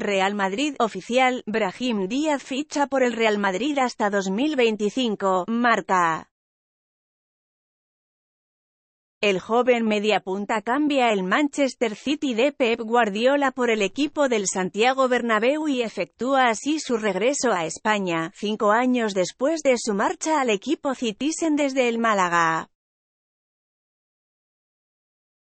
Real Madrid oficial, Brahim Díaz ficha por el Real Madrid hasta 2025, marca. El joven mediapunta cambia el Manchester City de Pep Guardiola por el equipo del Santiago Bernabéu y efectúa así su regreso a España, cinco años después de su marcha al equipo Citizen desde el Málaga.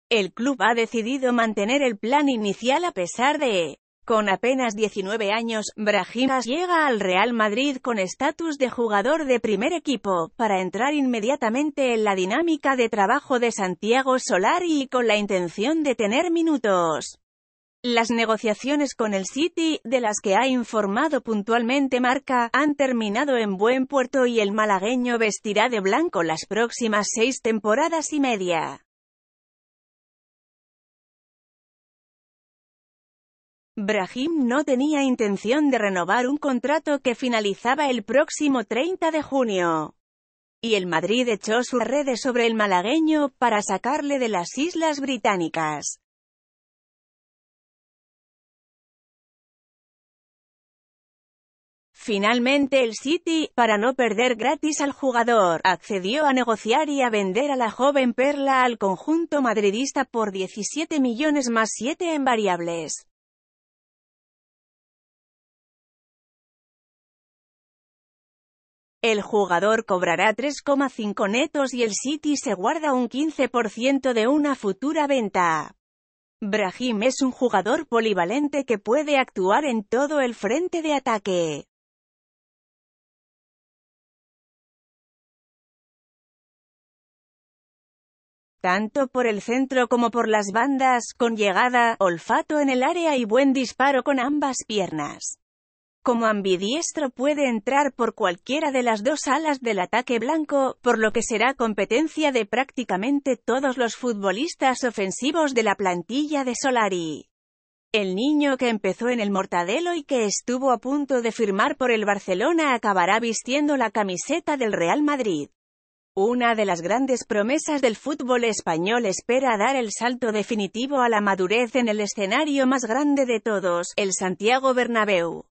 El club ha decidido mantener el plan inicial a pesar de con apenas 19 años, Brahimas llega al Real Madrid con estatus de jugador de primer equipo, para entrar inmediatamente en la dinámica de trabajo de Santiago Solari y con la intención de tener minutos. Las negociaciones con el City, de las que ha informado puntualmente Marca, han terminado en buen puerto y el malagueño vestirá de blanco las próximas seis temporadas y media. Brahim no tenía intención de renovar un contrato que finalizaba el próximo 30 de junio. Y el Madrid echó sus redes sobre el malagueño para sacarle de las Islas Británicas. Finalmente el City, para no perder gratis al jugador, accedió a negociar y a vender a la joven Perla al conjunto madridista por 17 millones más 7 en variables. El jugador cobrará 3,5 netos y el City se guarda un 15% de una futura venta. Brahim es un jugador polivalente que puede actuar en todo el frente de ataque. tanto por el centro como por las bandas, con llegada, olfato en el área y buen disparo con ambas piernas. Como ambidiestro puede entrar por cualquiera de las dos alas del ataque blanco, por lo que será competencia de prácticamente todos los futbolistas ofensivos de la plantilla de Solari. El niño que empezó en el Mortadelo y que estuvo a punto de firmar por el Barcelona acabará vistiendo la camiseta del Real Madrid. Una de las grandes promesas del fútbol español espera dar el salto definitivo a la madurez en el escenario más grande de todos, el Santiago Bernabéu.